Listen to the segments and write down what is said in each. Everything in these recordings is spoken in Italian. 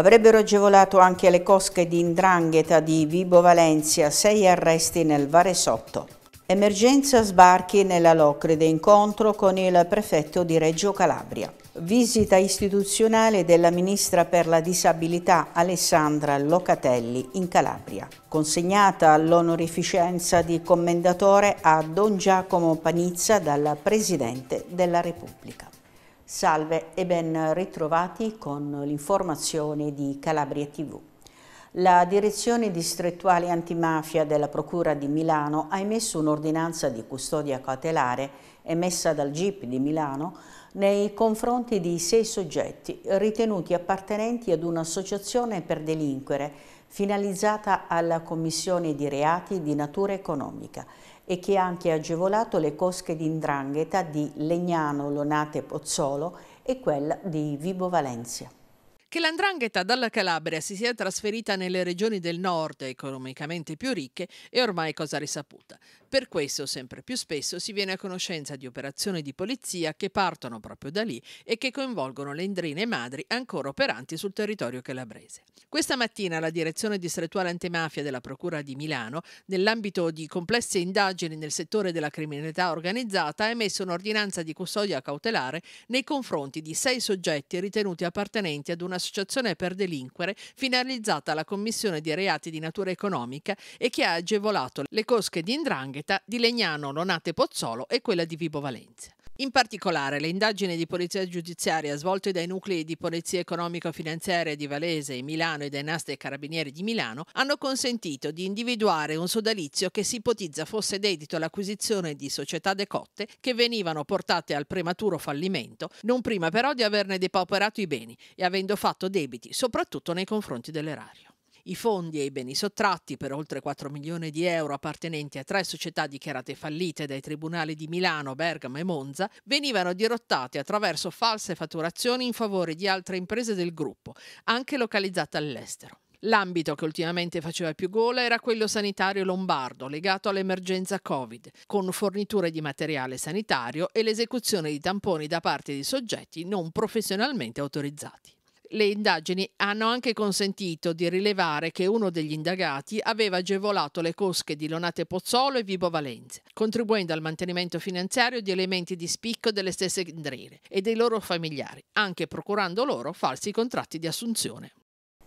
Avrebbero agevolato anche le cosche di Indrangheta di Vibo Valencia, sei arresti nel Varesotto. Emergenza sbarchi nella Locride, incontro con il prefetto di Reggio Calabria. Visita istituzionale della ministra per la disabilità Alessandra Locatelli in Calabria. Consegnata l'onorificenza di commendatore a Don Giacomo Panizza dalla Presidente della Repubblica. Salve e ben ritrovati con l'informazione di Calabria TV. La direzione distrettuale antimafia della Procura di Milano ha emesso un'ordinanza di custodia cautelare emessa dal GIP di Milano nei confronti di sei soggetti ritenuti appartenenti ad un'associazione per delinquere finalizzata alla commissione di reati di natura economica e che ha anche agevolato le cosche di Indrangheta di Legnano, Lonate, e Pozzolo e quella di Vibo Valencia. Che l'andrangheta dalla Calabria si sia trasferita nelle regioni del nord economicamente più ricche è ormai cosa risaputa. Per questo sempre più spesso si viene a conoscenza di operazioni di polizia che partono proprio da lì e che coinvolgono le indrine madri ancora operanti sul territorio calabrese. Questa mattina la direzione distrettuale antimafia della Procura di Milano, nell'ambito di complesse indagini nel settore della criminalità organizzata, ha emesso un'ordinanza di custodia cautelare nei confronti di sei soggetti ritenuti appartenenti ad un'associazione per delinquere finalizzata alla commissione di reati di natura economica e che ha agevolato le cosche di indrangheta Drogheta, di Legnano Nonate Pozzolo e quella di Vibo Valencia. In particolare, le indagini di polizia giudiziaria svolte dai nuclei di polizia economico-finanziaria di Valese e Milano e dai nastri e carabinieri di Milano hanno consentito di individuare un sodalizio che si ipotizza fosse dedito all'acquisizione di società decotte che venivano portate al prematuro fallimento, non prima però di averne depauperato i beni e avendo fatto debiti soprattutto nei confronti dell'erario. I fondi e i beni sottratti per oltre 4 milioni di euro appartenenti a tre società dichiarate fallite dai tribunali di Milano, Bergamo e Monza venivano dirottati attraverso false fatturazioni in favore di altre imprese del gruppo, anche localizzate all'estero. L'ambito che ultimamente faceva più gola era quello sanitario lombardo, legato all'emergenza Covid, con forniture di materiale sanitario e l'esecuzione di tamponi da parte di soggetti non professionalmente autorizzati. Le indagini hanno anche consentito di rilevare che uno degli indagati aveva agevolato le cosche di Lonate Pozzolo e Vibo Valenze, contribuendo al mantenimento finanziario di elementi di spicco delle stesse indrine e dei loro familiari, anche procurando loro falsi contratti di assunzione.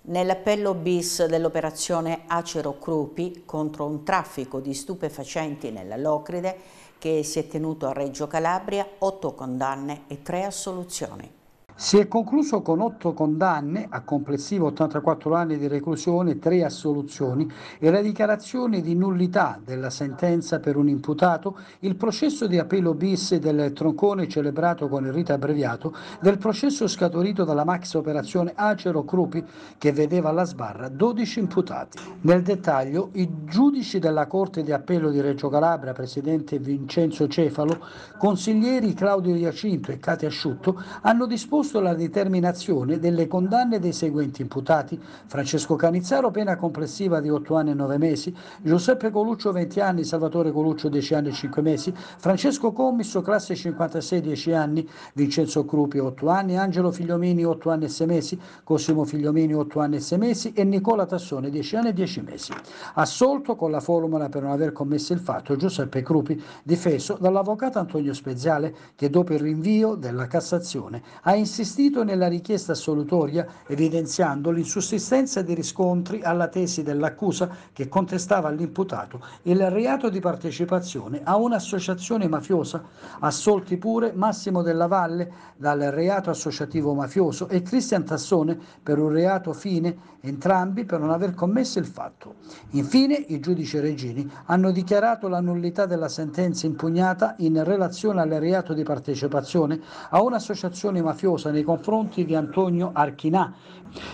Nell'appello bis dell'operazione Acero Crupi contro un traffico di stupefacenti nella Locride che si è tenuto a Reggio Calabria, otto condanne e tre assoluzioni. Si è concluso con otto condanne a complessivo 84 anni di reclusione, tre assoluzioni e la dichiarazione di nullità della sentenza per un imputato, il processo di appello bis del troncone celebrato con il rito abbreviato, del processo scaturito dalla max operazione Acero Crupi che vedeva alla sbarra 12 imputati. Nel dettaglio i giudici della Corte di Appello di Reggio Calabria, Presidente Vincenzo Cefalo, consiglieri Claudio Iacinto e Cate Asciutto hanno disposto disposto la determinazione delle condanne dei seguenti imputati. Francesco Canizzaro, pena complessiva di 8 anni e 9 mesi, Giuseppe Coluccio 20 anni, Salvatore Coluccio 10 anni e 5 mesi, Francesco Commisso, classe 56, 10 anni, Vincenzo Crupi 8 anni, Angelo Figliomini 8 anni e 6 mesi, Cosimo Figliomini 8 anni e 6 mesi e Nicola Tassone 10 anni e 10 mesi. Assolto con la formula per non aver commesso il fatto Giuseppe Crupi, difeso dall'avvocato Antonio Speziale che dopo il rinvio della Cassazione ha inserito insistito nella richiesta assolutoria, evidenziando l'insussistenza di riscontri alla tesi dell'accusa che contestava all'imputato il reato di partecipazione a un'associazione mafiosa, assolti pure Massimo della Valle dal reato associativo mafioso e Cristian Tassone per un reato fine, entrambi per non aver commesso il fatto. Infine, i giudici Regini hanno dichiarato la nullità della sentenza impugnata in relazione al reato di partecipazione a un'associazione mafiosa causa nei confronti di Antonio Archinà.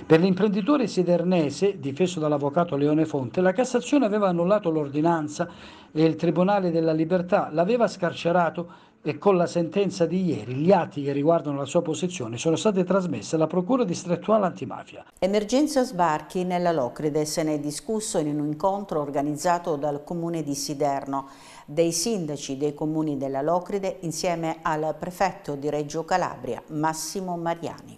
Per l'imprenditore sidernese, difeso dall'avvocato Leone Fonte, la Cassazione aveva annullato l'ordinanza e il Tribunale della Libertà l'aveva scarcerato e con la sentenza di ieri gli atti che riguardano la sua posizione sono stati trasmessi alla Procura distrettuale antimafia. Emergenza sbarchi nella Locride se ne è discusso in un incontro organizzato dal Comune di Siderno dei sindaci dei comuni della Locride insieme al prefetto di Reggio Calabria Massimo Mariani.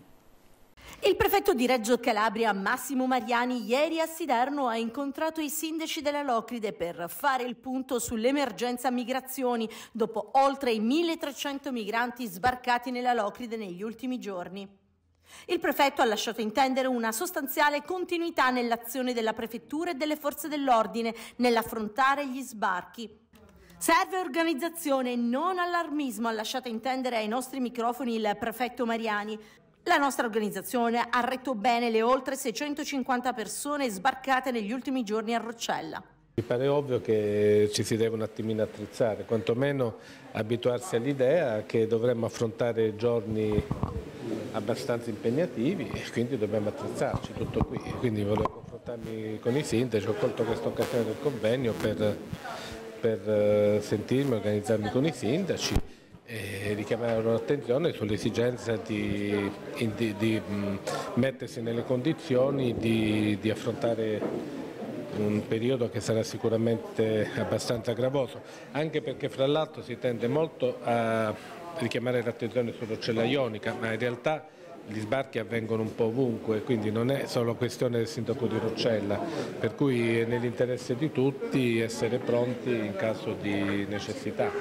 Il prefetto di Reggio Calabria Massimo Mariani ieri a Siderno ha incontrato i sindaci della Locride per fare il punto sull'emergenza migrazioni dopo oltre i 1300 migranti sbarcati nella Locride negli ultimi giorni. Il prefetto ha lasciato intendere una sostanziale continuità nell'azione della prefettura e delle forze dell'ordine nell'affrontare gli sbarchi. Serve organizzazione, non allarmismo, ha lasciato intendere ai nostri microfoni il prefetto Mariani. La nostra organizzazione ha retto bene le oltre 650 persone sbarcate negli ultimi giorni a Roccella. Mi pare ovvio che ci si deve un attimino attrezzare, quantomeno abituarsi all'idea che dovremmo affrontare giorni abbastanza impegnativi e quindi dobbiamo attrezzarci, tutto qui. Quindi volevo confrontarmi con i sindaci, ho colto questa occasione del convegno per per eh, sentirmi, organizzarmi con i sindaci e richiamare la loro attenzione sull'esigenza di, di, di, mettersi nelle condizioni di, di affrontare un periodo che sarà sicuramente abbastanza gravoso, anche perché fra l'altro si tende molto a richiamare l'attenzione sull'occella ionica, ma in realtà gli sbarchi avvengono un po' ovunque, quindi non è solo questione del sindaco di Roccella, per cui è nell'interesse di tutti essere pronti in caso di necessità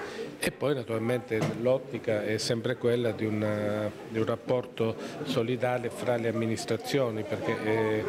e poi naturalmente l'ottica è sempre quella di, una, di, un rapporto solidale fra le amministrazioni perché eh,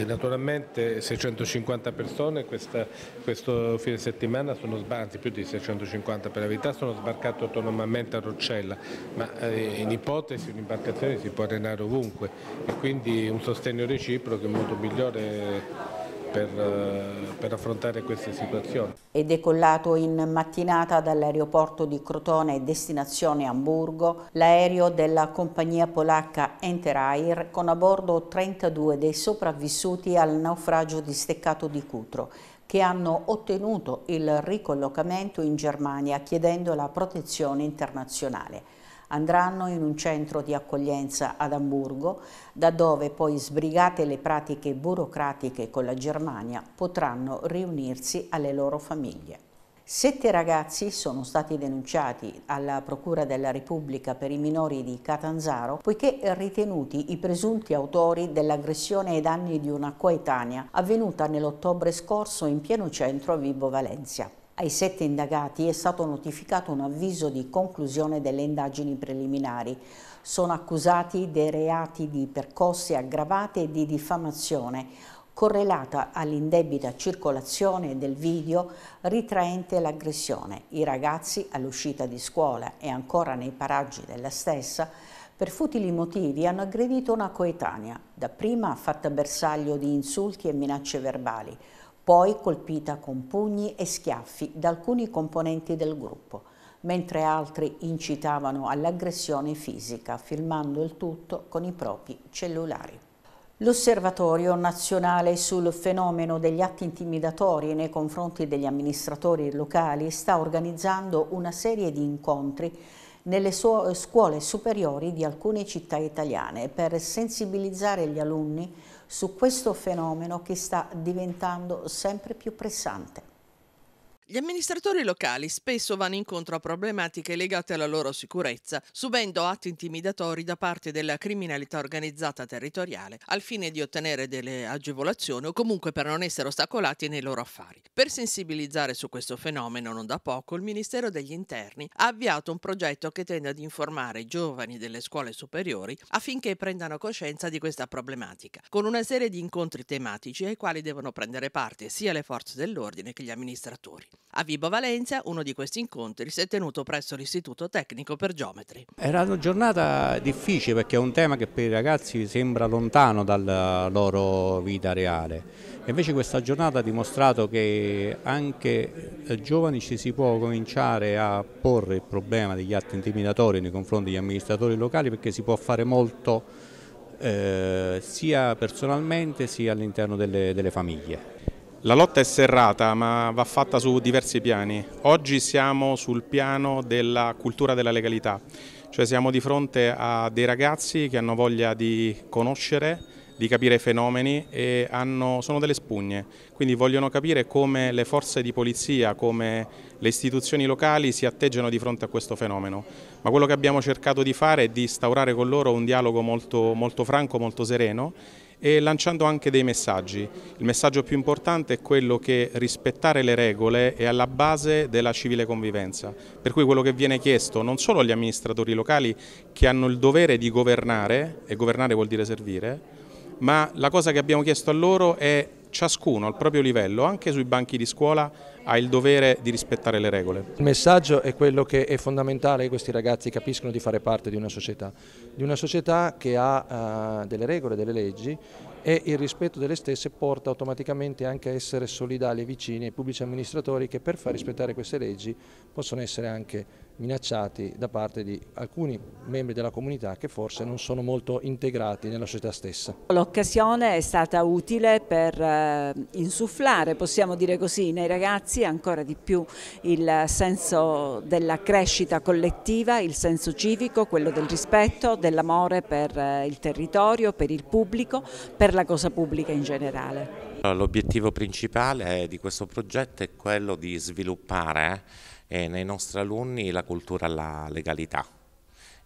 eh naturalmente 650 persone questa, questo fine settimana sono anzi più di 650 per la verità sono sbarcate autonomamente a Roccella ma eh, in ipotesi un'imbarcazione si può arenare ovunque e quindi un sostegno reciproco è molto migliore per, eh, per affrontare queste situazioni. È decollato in mattinata dall'aeroporto di Crotone destinazione Hamburgo l'aereo della compagnia polacca Enterair con a bordo 32 dei sopravvissuti al naufragio di Steccato di Cutro che hanno ottenuto il ricollocamento in Germania chiedendo la protezione internazionale andranno in un centro di accoglienza ad Amburgo, da dove poi sbrigate le pratiche burocratiche con la Germania potranno riunirsi alle loro famiglie. Sette ragazzi sono stati denunciati alla Procura della Repubblica per i minori di Catanzaro poiché ritenuti i presunti autori dell'aggressione ai danni di una coetanea avvenuta nell'ottobre scorso in pieno centro a Vibo Valencia. Ai sette indagati è stato notificato un avviso di conclusione delle indagini preliminari. Sono accusati dei reati di percosse aggravate e di diffamazione, correlata all'indebita circolazione del video ritraente l'aggressione. I ragazzi all'uscita di scuola e ancora nei paraggi della stessa per futili motivi hanno aggredito una coetanea, dapprima fatta bersaglio di insulti e minacce verbali, poi colpita con pugni e schiaffi da alcuni componenti del gruppo, mentre altri incitavano all'aggressione fisica, filmando il tutto con i propri cellulari. L'Osservatorio nazionale sul fenomeno degli atti intimidatori nei confronti degli amministratori locali sta organizzando una serie di incontri nelle eh, scuole superiori di alcune città italiane per sensibilizzare gli alunni su questo fenomeno che sta diventando sempre più pressante. Gli amministratori locali spesso vanno incontro a problematiche legate alla loro sicurezza, subendo atti intimidatori da parte della criminalità organizzata territoriale al fine di ottenere delle agevolazioni o comunque per non essere ostacolati nei loro affari. Per sensibilizzare su questo fenomeno non da poco, il Ministero degli Interni ha avviato un progetto che tende ad informare i giovani delle scuole superiori affinché prendano coscienza di questa problematica, con una serie di incontri tematici ai quali devono prendere parte sia le forze dell'ordine che gli amministratori. A Vibo Valencia uno di questi incontri si è tenuto presso l'Istituto Tecnico per Geometri. Era una giornata difficile perché è un tema che per i ragazzi sembra lontano dalla loro vita reale. Invece questa giornata ha dimostrato che anche eh, giovani ci si può cominciare a porre il problema degli atti intimidatori nei confronti degli amministratori locali perché si può fare molto eh, sia personalmente sia all'interno delle, delle famiglie. La lotta è serrata ma va fatta su diversi piani. Oggi siamo sul piano della cultura della legalità, cioè siamo di fronte a dei ragazzi che hanno voglia di conoscere, di capire i fenomeni e hanno, sono delle spugne, quindi vogliono capire come le forze di polizia, come le istituzioni locali si atteggiano di fronte a questo fenomeno. Ma quello che abbiamo cercato di fare è di instaurare con loro un dialogo molto, molto franco, molto sereno e lanciando anche dei messaggi. Il messaggio più importante è quello che rispettare le regole è alla base della civile convivenza, per cui quello che viene chiesto non solo agli amministratori locali che hanno il dovere di governare, e governare vuol dire servire, ma la cosa che abbiamo chiesto a loro è ciascuno al proprio livello, anche sui banchi di scuola, ha il dovere di rispettare le regole. Il messaggio è quello che è fondamentale che questi ragazzi capiscono di fare parte di una società, di una società che ha uh, delle regole, delle leggi e il rispetto delle stesse porta automaticamente anche a essere solidali e vicini ai pubblici amministratori che per far rispettare queste leggi possono essere anche minacciati da parte di alcuni membri della comunità che forse non sono molto integrati nella società stessa. L'occasione è stata utile per eh, insufflare, possiamo dire così, nei ragazzi ancora di più il senso della crescita collettiva, il senso civico, quello del rispetto, dell'amore per eh, il territorio, per il pubblico, per la cosa pubblica in generale. L'obiettivo principale di questo progetto è quello di sviluppare e nei nostri alunni la cultura alla legalità,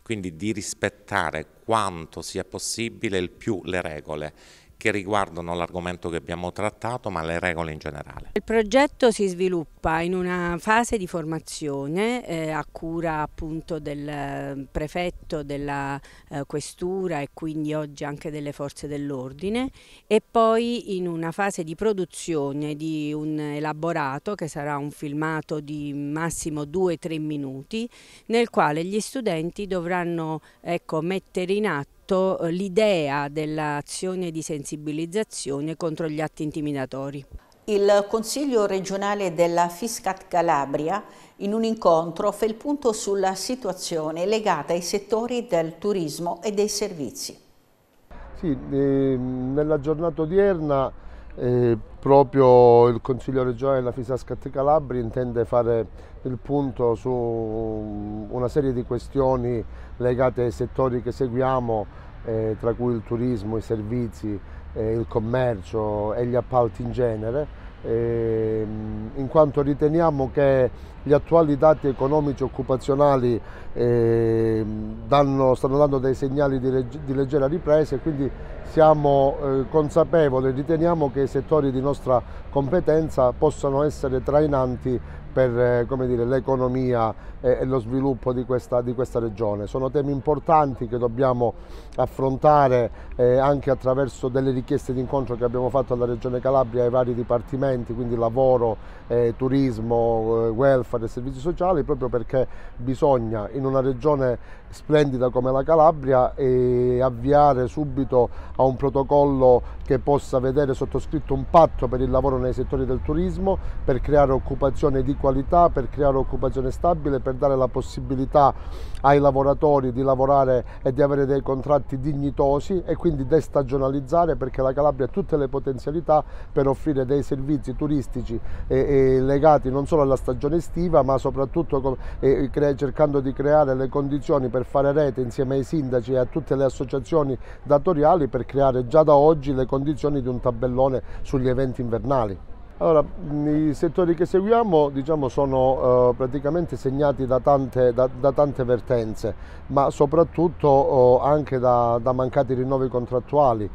quindi di rispettare quanto sia possibile il più le regole, che riguardano l'argomento che abbiamo trattato, ma le regole in generale. Il progetto si sviluppa in una fase di formazione eh, a cura appunto del eh, prefetto, della eh, questura e quindi oggi anche delle forze dell'ordine e poi in una fase di produzione di un elaborato che sarà un filmato di massimo 2-3 minuti nel quale gli studenti dovranno ecco, mettere in atto molto eh, l'idea dell'azione di sensibilizzazione contro gli atti intimidatori. Il Consiglio regionale della Fiscat Calabria in un incontro fa il punto sulla situazione legata ai settori del turismo e dei servizi. Sì, ehm, nella giornata odierna eh, proprio il Consiglio regionale della Fisascat Calabria intende fare il punto su mm, una serie di questioni legate ai settori che seguiamo, eh, tra cui il turismo, i servizi, eh, il commercio e gli appalti in genere, eh, in quanto riteniamo che gli attuali dati economici e occupazionali ehm, danno, stanno dando dei segnali di, di leggera ripresa e quindi siamo eh, consapevoli, riteniamo che i settori di nostra competenza possano essere trainanti per eh, l'economia e, lo sviluppo di questa, di questa, regione. Sono temi importanti che dobbiamo affrontare eh, anche attraverso delle richieste di incontro che abbiamo fatto alla Regione Calabria e ai vari dipartimenti, quindi lavoro, eh, turismo, eh, welfare e servizi sociali, proprio perché bisogna in una regione splendida come la Calabria e avviare subito a un protocollo che possa vedere sottoscritto un patto per il lavoro nei settori del turismo, per creare occupazione di qualità, per creare occupazione stabile, per dare la possibilità ai lavoratori di lavorare e di avere dei contratti dignitosi e quindi destagionalizzare perché la Calabria ha tutte le potenzialità per offrire dei servizi turistici eh, eh, legati non solo alla stagione estiva ma soprattutto eh, cercando di creare le condizioni per per fare rete insieme ai sindaci e a tutte le associazioni datoriali per creare già da oggi le condizioni di un tabellone sugli eventi invernali. Allora, i settori che seguiamo diciamo, sono eh, praticamente segnati da tante, da, da tante, vertenze, ma soprattutto oh, anche da, da mancati rinnovi contrattuali.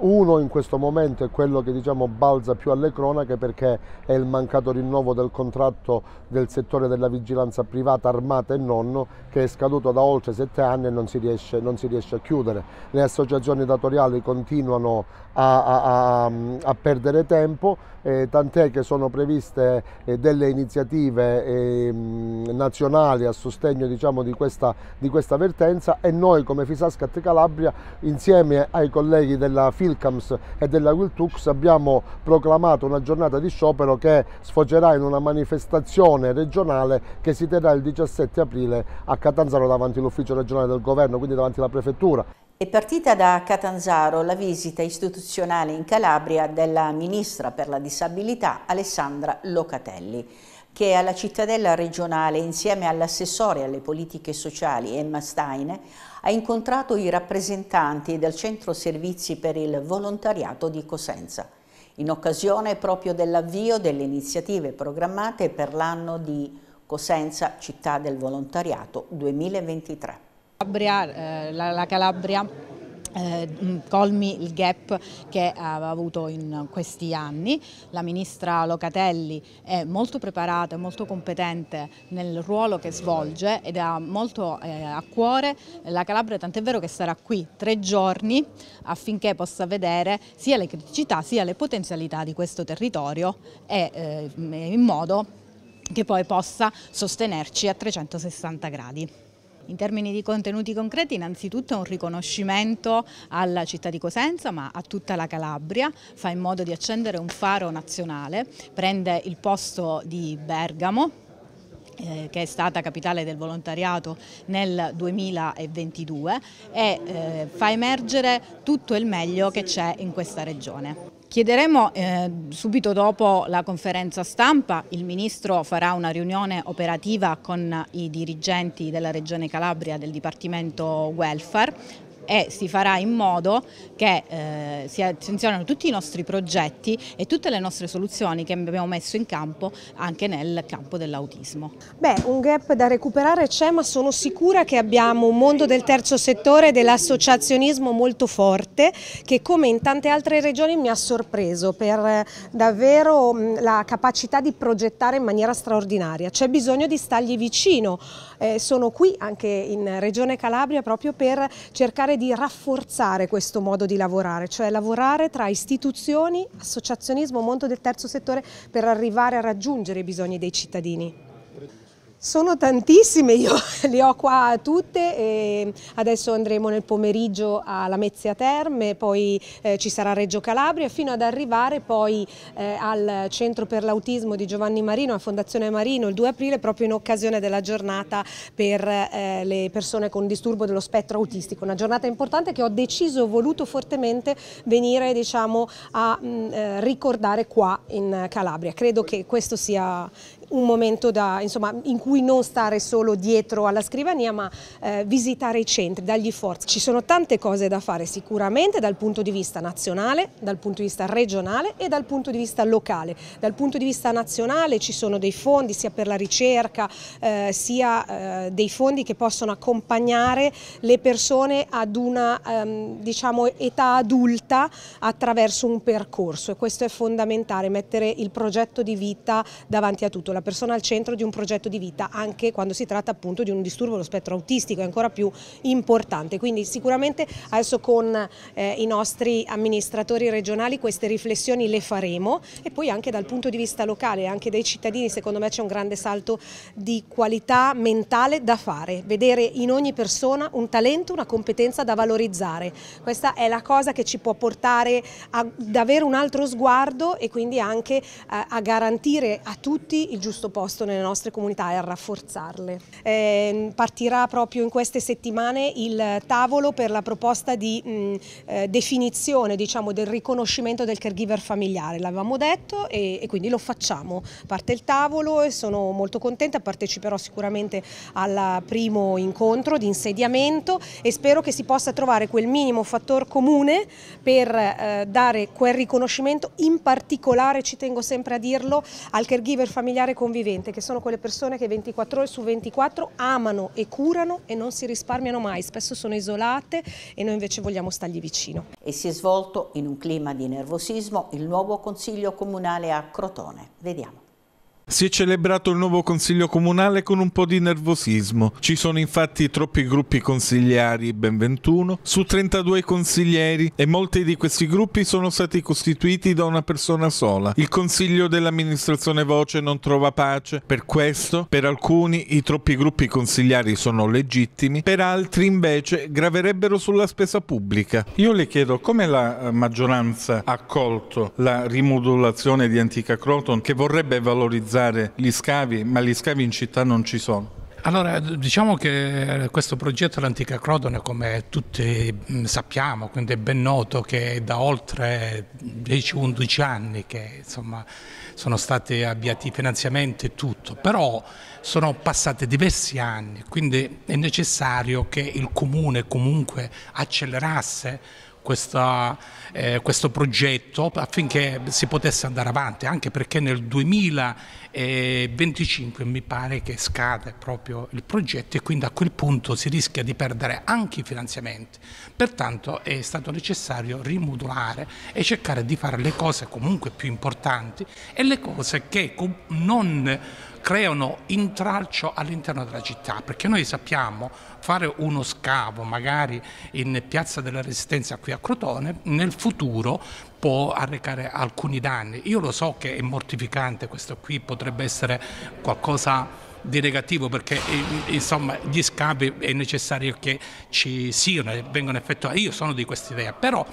Uno in questo momento è quello che diciamo, balza più alle cronache perché è il mancato rinnovo del contratto del settore della vigilanza privata armata e nonno che è scaduto da oltre sette anni e non si riesce, non si riesce a chiudere. Le associazioni datoriali continuano a, a, a, a perdere tempo, eh, tant'è che sono previste eh, delle iniziative eh, nazionali a sostegno diciamo, di, questa, di questa vertenza e noi come Fisascat Calabria insieme ai colleghi della FISA Wilcams e della Wiltux abbiamo proclamato una giornata di sciopero che sfocerà in una manifestazione regionale che si terrà il 17 aprile a Catanzaro davanti all'ufficio regionale del governo, quindi davanti alla prefettura. È partita da Catanzaro la visita istituzionale in Calabria della Ministra per la Disabilità Alessandra Locatelli che alla cittadella regionale insieme all'assessore alle politiche sociali Emma Steine ha incontrato i rappresentanti del centro servizi per il volontariato di Cosenza in occasione proprio dell'avvio delle iniziative programmate per l'anno di Cosenza Città del Volontariato 2023. Eh, la Calabria eh, mm, colmi il gap che aveva avuto in questi anni. La ministra Locatelli è molto preparata e molto competente nel ruolo che svolge ed ha molto eh, a cuore la Calabria, tant'è vero che sarà qui tre giorni affinché possa vedere sia le criticità sia le potenzialità di questo territorio e eh, in modo che poi possa sostenerci a 360 gradi. In termini di contenuti concreti innanzitutto è un riconoscimento alla città di Cosenza ma a tutta la Calabria, fa in modo di accendere un faro nazionale, prende il posto di Bergamo eh, che è stata capitale del volontariato nel 2022 e eh, fa emergere tutto il meglio che c'è in questa regione. Chiederemo eh, subito dopo la conferenza stampa, il Ministro farà una riunione operativa con i dirigenti della Regione Calabria del Dipartimento Welfare e si farà in modo che eh, si attenzionino tutti i nostri progetti e tutte le nostre soluzioni che abbiamo messo in campo anche nel campo dell'autismo. Beh, un gap da recuperare c'è ma sono sicura che abbiamo un mondo del terzo settore dell'associazionismo molto forte che come in tante altre regioni mi ha sorpreso per eh, davvero mm, la capacità di progettare in maniera straordinaria. C'è bisogno di stargli vicino. Eh, sono qui anche in Regione Calabria proprio per cercare di rafforzare questo modo di lavorare, cioè lavorare tra istituzioni, associazionismo, mondo del terzo settore per arrivare a raggiungere i bisogni dei cittadini. Sono tantissime, io le ho qua tutte e adesso andremo nel pomeriggio a Lamezia Terme, poi eh, ci sarà Reggio Calabria fino ad arrivare poi eh, al Centro per l'Autismo di Giovanni Marino, a Fondazione Marino il 2 aprile proprio in occasione della giornata per eh, le persone con disturbo dello spettro autistico, una giornata importante che ho deciso, voluto fortemente venire diciamo, a mh, mm, eh, ricordare qua in Calabria. Credo che questo sia un momento da, insomma, in cui non stare solo dietro alla scrivania ma eh, visitare i centri, dargli forza. Ci sono tante cose da fare sicuramente dal punto di vista nazionale, dal punto di vista regionale e dal punto di vista locale. Dal punto di vista nazionale ci sono dei fondi sia per la ricerca eh, sia eh, dei fondi che possono accompagnare le persone ad una ehm, diciamo, età adulta attraverso un percorso e questo è fondamentale, mettere il progetto di vita davanti a tutto la persona al centro di un progetto di vita, anche quando si tratta appunto di un disturbo dello spettro autistico, è ancora più importante. Quindi sicuramente adesso con eh, i nostri amministratori regionali queste riflessioni le faremo e poi anche dal punto di vista locale, anche dei cittadini, secondo me c'è un grande salto di qualità mentale da fare, vedere in ogni persona un talento, una competenza da valorizzare. Questa è la cosa che ci può portare ad avere un altro sguardo e quindi anche eh, a garantire a tutti il giusto giusto posto nelle nostre comunità e a rafforzarle. Eh, partirà proprio in queste settimane il tavolo per la proposta di mh, mm, eh, definizione diciamo, del riconoscimento del caregiver familiare, l'avevamo detto e, e, quindi lo facciamo. Parte il tavolo e sono molto contenta, parteciperò sicuramente al primo incontro di insediamento e spero che si possa trovare quel minimo fattore comune per eh, dare quel riconoscimento in particolare, ci tengo sempre a dirlo, al caregiver familiare convivente, che sono quelle persone che 24 ore su 24 amano e curano e non si risparmiano mai, spesso sono isolate e noi invece vogliamo stargli vicino. E si è svolto in un clima di nervosismo il nuovo Consiglio Comunale a Crotone. Vediamo. Si è celebrato il nuovo Consiglio Comunale con un po' di nervosismo. Ci sono infatti troppi gruppi consigliari, ben 21, su 32 consiglieri e molti di questi gruppi sono stati costituiti da una persona sola. Il Consiglio dell'amministrazione Voce non trova pace, per questo per alcuni i troppi gruppi consigliari sono legittimi, per altri invece graverebbero sulla spesa pubblica. Io le chiedo come la eh, maggioranza ha accolto la rimodulazione di Antica Croton che vorrebbe valorizzare valorizzare gli scavi, ma gli scavi in città non ci sono. Allora, diciamo che questo progetto dell'antica Crotone, come tutti mm, sappiamo, quindi è ben noto che è da oltre 10-11 anni che insomma, sono stati avviati i finanziamenti e tutto, però sono passati diversi anni, quindi è necessario che il comune comunque accelerasse questa, eh, questo progetto affinché si potesse andare avanti, anche perché nel 2025 mi pare che scade proprio il progetto e quindi a quel punto si rischia di perdere anche i finanziamenti. Pertanto è stato necessario rimodulare e cercare di fare le cose comunque più importanti e le cose che non creano intralcio all'interno della città, perché noi sappiamo fare uno scavo magari in Piazza della Resistenza qui a Crotone, nel futuro può arrecare alcuni danni. Io lo so che è mortificante questo qui, potrebbe essere qualcosa di negativo perché eh, insomma gli scavi è necessario che ci siano e vengano effettuati. Io sono di questa idea, però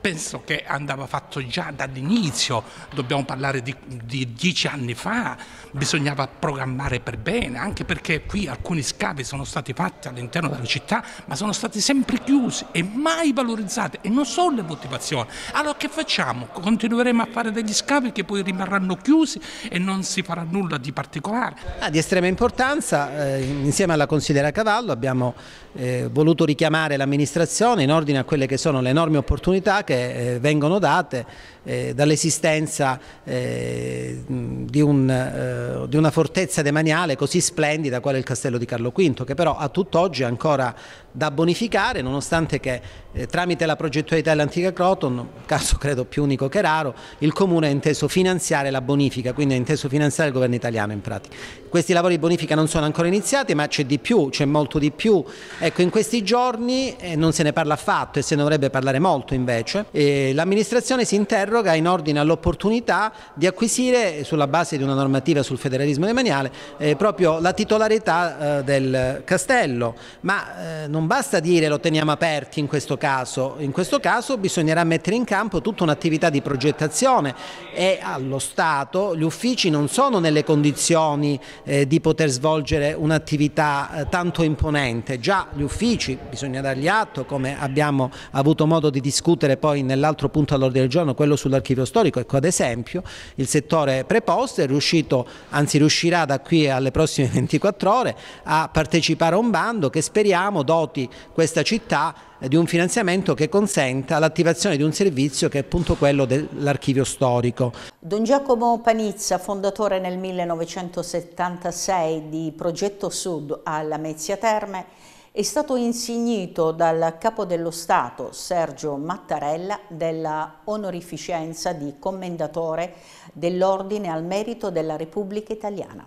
penso che andava fatto già dall'inizio, dobbiamo parlare di, di dieci anni fa bisognava programmare per bene, anche perché qui alcuni scavi sono stati fatti all'interno della città, ma sono stati sempre chiusi e mai valorizzati e non so le motivazioni. Allora che facciamo? Continueremo a fare degli scavi che poi rimarranno chiusi e non si farà nulla di particolare. Ah, di estrema importanza, eh, insieme alla consigliera Cavallo abbiamo eh, voluto richiamare l'amministrazione in ordine a quelle che sono le enormi opportunità che eh, vengono date eh, dall'esistenza eh, di un eh, eh, di una fortezza demaniale così splendida quale il castello di Carlo V, che però a tutt'oggi è ancora da bonificare nonostante che eh, tramite la progettualità dell'antica Croton, caso credo più unico che raro, il Comune ha inteso finanziare la bonifica, quindi ha inteso finanziare il governo italiano in pratica. Questi lavori di bonifica non sono ancora iniziati ma c'è di più, c'è molto di più. Ecco, in questi giorni eh, non se ne parla affatto e se ne dovrebbe parlare molto invece. l'amministrazione si interroga in ordine all'opportunità di acquisire sulla base di una normativa sul federalismo demaniale eh, proprio la titolarità eh, del castello, ma eh, non non basta dire lo teniamo aperti in questo caso, in questo caso bisognerà mettere in campo tutta un'attività di progettazione e allo Stato gli uffici non sono nelle condizioni eh, di poter svolgere un'attività eh, tanto imponente, già gli uffici bisogna dargli atto come abbiamo avuto modo di discutere poi nell'altro punto all'ordine del giorno, quello sull'archivio storico, ecco ad esempio il settore preposto è riuscito, anzi riuscirà da qui alle prossime 24 ore a partecipare a un bando che speriamo doti porti questa città eh, di un finanziamento che consenta l'attivazione di un servizio che è appunto quello dell'archivio storico. Don Giacomo Panizza, fondatore nel 1976 di Progetto Sud a Lamezia Terme, è stato insignito dal capo dello Stato Sergio Mattarella della onorificenza di commendatore dell'Ordine al Merito della Repubblica Italiana.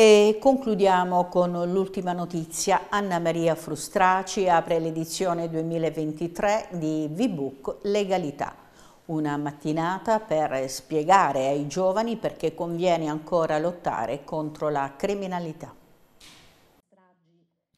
E concludiamo con l'ultima notizia. Anna Maria Frustraci apre l'edizione 2023 di V-Book Legalità. Una mattinata per spiegare ai giovani perché conviene ancora lottare contro la criminalità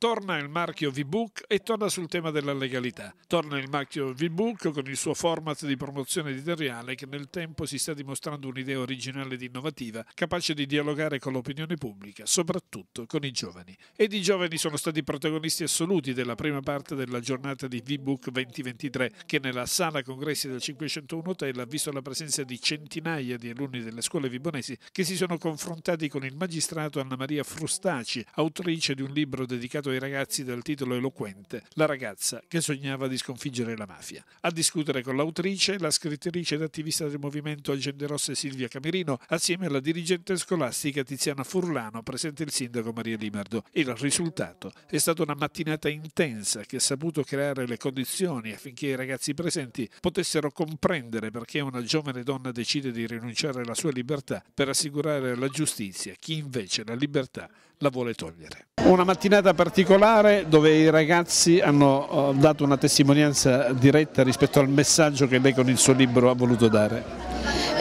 torna il marchio V-Book e torna sul tema della legalità. Torna il marchio V-Book con il suo format di promozione editoriale che nel tempo si sta dimostrando un'idea originale ed innovativa, capace di dialogare con l'opinione pubblica, soprattutto con i giovani. Ed i giovani sono stati protagonisti assoluti della prima parte della giornata di V-Book 2023, che nella sala congressi del 501 Hotel ha visto la presenza di centinaia di alunni delle scuole vibonesi che si sono confrontati con il magistrato Anna Maria Frustaci, autrice di un libro dedicato ai ragazzi dal titolo eloquente La ragazza che sognava di sconfiggere la mafia. A discutere con l'autrice, la scrittrice ed attivista del movimento Agende Rosse Silvia Camerino, assieme alla dirigente scolastica Tiziana Furlano, presente il sindaco Maria Limardo. Il risultato è stata una mattinata intensa che ha saputo creare le condizioni affinché i ragazzi presenti potessero comprendere perché una giovane donna decide di rinunciare alla sua libertà per assicurare alla giustizia chi invece la libertà la vuole togliere. Una mattinata particolare dove i ragazzi hanno eh, dato una testimonianza diretta rispetto al messaggio che lei con il suo libro ha voluto dare.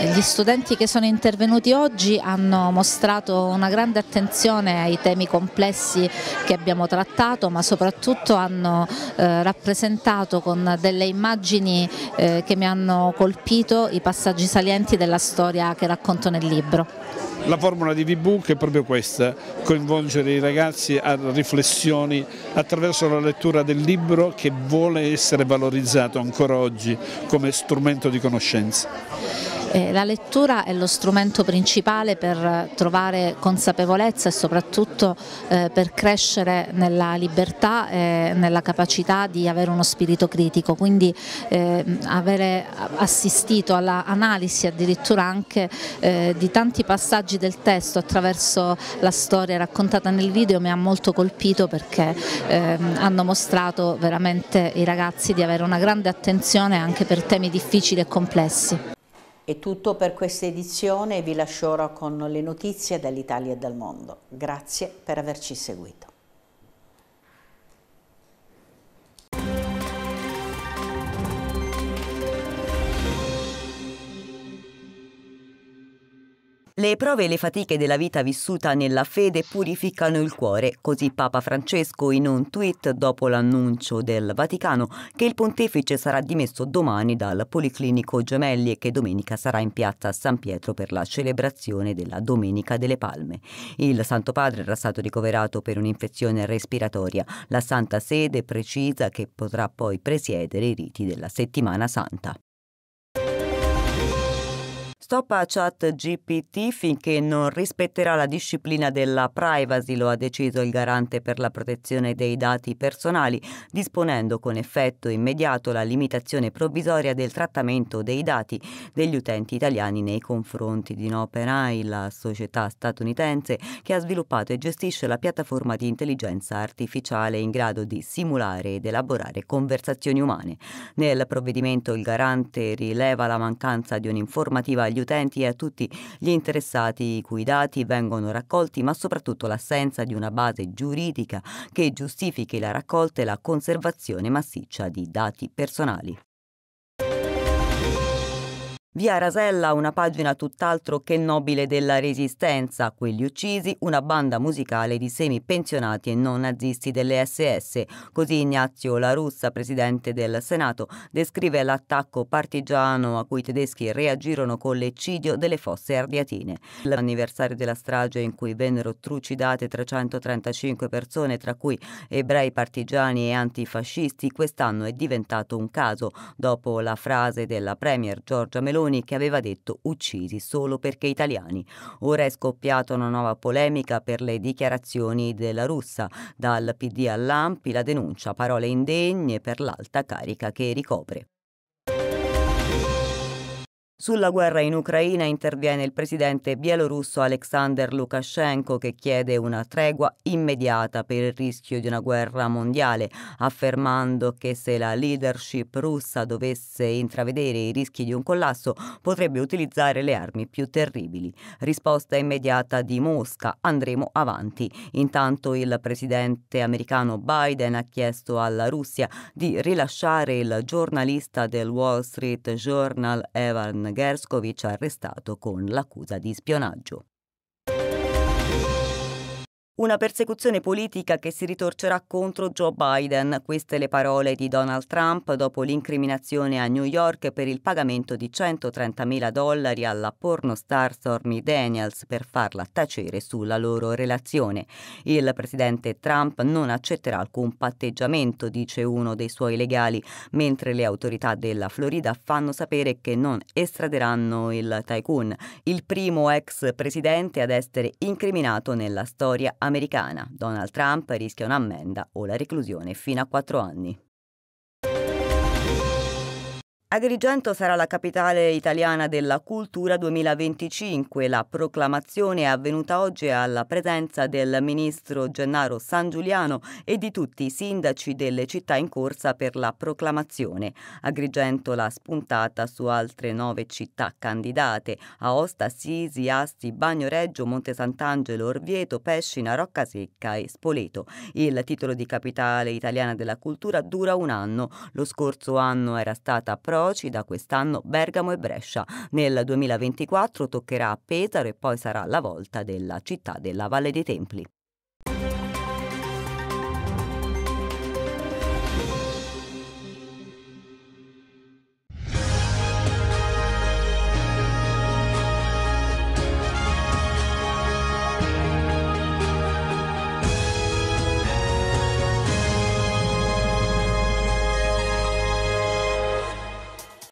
Gli studenti che sono intervenuti oggi hanno mostrato una grande attenzione ai temi complessi che abbiamo trattato ma soprattutto hanno eh, rappresentato con delle immagini eh, che mi hanno colpito i passaggi salienti della storia che racconto nel libro. La formula di V-Book è proprio questa, coinvolgere i ragazzi a riflessioni attraverso la lettura del libro che vuole essere valorizzato ancora oggi come strumento di conoscenza. Eh, la lettura è lo strumento principale per trovare consapevolezza e soprattutto eh, per crescere nella libertà e nella capacità di avere uno spirito critico, quindi eh, avere assistito all'analisi addirittura anche eh, di tanti passaggi del testo attraverso la storia raccontata nel video mi ha molto colpito perché ehm, hanno mostrato veramente i ragazzi di avere una grande attenzione anche per temi difficili e complessi. È tutto per questa edizione e vi lascio ora con le notizie dall'Italia e dal mondo. Grazie per averci seguito. Le prove e le fatiche della vita vissuta nella fede purificano il cuore, così Papa Francesco in un tweet dopo l'annuncio del Vaticano che il pontefice sarà dimesso domani dal Policlinico Gemelli e che domenica sarà in piazza San Pietro per la celebrazione della Domenica delle Palme. Il Santo Padre era stato ricoverato per un'infezione respiratoria. La Santa Sede precisa che potrà poi presiedere i riti della settimana santa stop a chat GPT finché non rispetterà la disciplina della privacy, lo ha deciso il garante per la protezione dei dati personali, disponendo con effetto immediato la limitazione provvisoria del trattamento dei dati degli utenti italiani nei confronti di Noperai, la società statunitense che ha sviluppato e gestisce la piattaforma di intelligenza artificiale in grado di simulare ed elaborare conversazioni umane. Nel provvedimento il garante rileva la mancanza di un'informativa agli utenti e a tutti gli interessati i cui dati vengono raccolti, ma soprattutto l'assenza di una base giuridica che giustifichi la raccolta e la conservazione massiccia di dati personali. Via Rasella una pagina tutt'altro che nobile della Resistenza, quelli uccisi, una banda musicale di semi-pensionati e non nazisti delle SS. Così Ignazio La Russa, presidente del Senato, descrive l'attacco partigiano a cui i tedeschi reagirono con l'eccidio delle fosse ardiatine. L'anniversario della strage in cui vennero trucidate 335 persone, tra cui ebrei partigiani e antifascisti, quest'anno è diventato un caso, dopo la frase della Premier Giorgia Meloni Meloni che aveva detto uccisi solo perché italiani. Ora è scoppiata una nuova polemica per le dichiarazioni della russa. Dal PD all'Ampi la denuncia, parole indegne per l'alta carica che ricopre. Sulla guerra in Ucraina interviene il presidente bielorusso Alexander Lukashenko che chiede una tregua immediata per il rischio di una guerra mondiale, affermando che se la leadership russa dovesse intravedere i rischi di un collasso potrebbe utilizzare le armi più terribili. Risposta immediata di Mosca, andremo avanti. Intanto il presidente americano Biden ha chiesto alla Russia di rilasciare il giornalista del Wall Street Journal Evan Gerskovic arrestato con l'accusa di spionaggio. Una persecuzione politica che si ritorcerà contro Joe Biden. Queste le parole di Donald Trump dopo l'incriminazione a New York per il pagamento di 130 mila dollari alla star Stormy Daniels per farla tacere sulla loro relazione. Il presidente Trump non accetterà alcun patteggiamento, dice uno dei suoi legali, mentre le autorità della Florida fanno sapere che non estraderanno il tycoon, il primo ex presidente ad essere incriminato nella storia americana americana. Donald Trump rischia un'ammenda o la reclusione fino a quattro anni. Agrigento sarà la capitale italiana della cultura 2025. La proclamazione è avvenuta oggi alla presenza del ministro Gennaro San Giuliano e di tutti i sindaci delle città in corsa per la proclamazione. Agrigento l'ha spuntata su altre nove città candidate: Aosta, Sisi, Asti, Bagnoreggio, Monte Sant'Angelo, Orvieto, Pescina, Roccasecca e Spoleto. Il titolo di capitale italiana della cultura dura un anno. Lo scorso anno era stata pro soci da quest'anno Bergamo e Brescia. Nel 2024 toccherà a Pesaro e poi sarà la volta della città della Valle dei Templi.